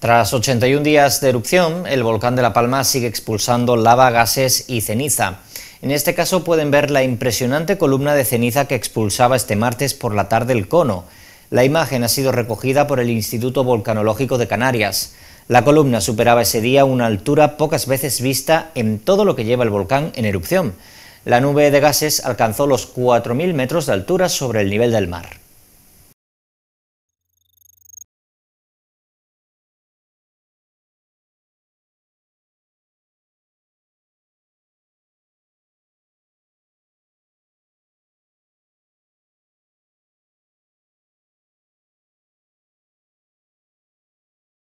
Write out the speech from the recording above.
Tras 81 días de erupción, el volcán de La Palma sigue expulsando lava, gases y ceniza. En este caso pueden ver la impresionante columna de ceniza que expulsaba este martes por la tarde el cono. La imagen ha sido recogida por el Instituto Volcanológico de Canarias. La columna superaba ese día una altura pocas veces vista en todo lo que lleva el volcán en erupción. La nube de gases alcanzó los 4.000 metros de altura sobre el nivel del mar.